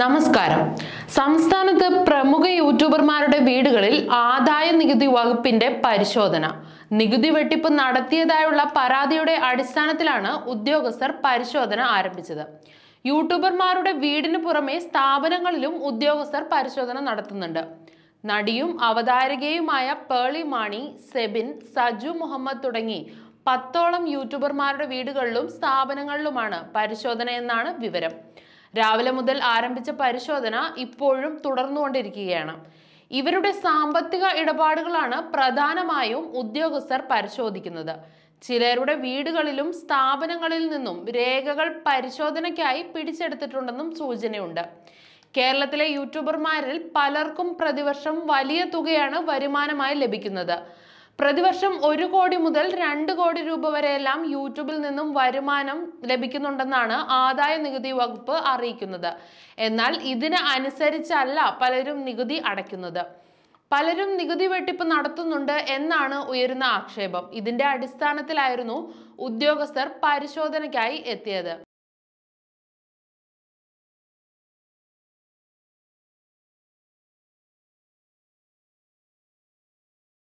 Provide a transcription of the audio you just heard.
നമസ്കാരം സംസ്ഥാനത്ത് പ്രമുഖ യൂട്യൂബർമാരുടെ വീടുകളിൽ ആദായ നികുതി വകുപ്പിന്റെ പരിശോധന നികുതി വെട്ടിപ്പ് നടത്തിയതായുള്ള പരാതിയുടെ അടിസ്ഥാനത്തിലാണ് ഉദ്യോഗസ്ഥർ പരിശോധന ആരംഭിച്ചത് യൂട്യൂബർമാരുടെ വീടിന് പുറമെ സ്ഥാപനങ്ങളിലും ഉദ്യോഗസ്ഥർ പരിശോധന നടത്തുന്നുണ്ട് നടിയും അവതാരകയുമായ പേളി മാണി സെബിൻ സജു മുഹമ്മദ് തുടങ്ങി പത്തോളം യൂട്യൂബർമാരുടെ വീടുകളിലും സ്ഥാപനങ്ങളിലുമാണ് പരിശോധനയെന്നാണ് വിവരം രാവിലെ മുതൽ ആരംഭിച്ച പരിശോധന ഇപ്പോഴും തുടർന്നുകൊണ്ടിരിക്കുകയാണ് ഇവരുടെ സാമ്പത്തിക ഇടപാടുകളാണ് പ്രധാനമായും ഉദ്യോഗസ്ഥർ പരിശോധിക്കുന്നത് ചിലരുടെ വീടുകളിലും സ്ഥാപനങ്ങളിൽ നിന്നും രേഖകൾ പരിശോധനയ്ക്കായി പിടിച്ചെടുത്തിട്ടുണ്ടെന്നും സൂചനയുണ്ട് കേരളത്തിലെ യൂട്യൂബർമാരിൽ പലർക്കും പ്രതിവർഷം വലിയ തുകയാണ് വരുമാനമായി ലഭിക്കുന്നത് പ്രതിവർഷം ഒരു കോടി മുതൽ രണ്ട് കോടി രൂപ വരെയെല്ലാം യൂട്യൂബിൽ നിന്നും വരുമാനം ലഭിക്കുന്നുണ്ടെന്നാണ് ആദായ നികുതി വകുപ്പ് അറിയിക്കുന്നത് എന്നാൽ ഇതിന് അനുസരിച്ചല്ല പലരും നികുതി അടയ്ക്കുന്നത് പലരും നികുതി വെട്ടിപ്പ് നടത്തുന്നുണ്ട് എന്നാണ് ഉയരുന്ന ആക്ഷേപം ഇതിന്റെ അടിസ്ഥാനത്തിലായിരുന്നു ഉദ്യോഗസ്ഥർ പരിശോധനയ്ക്കായി എത്തിയത്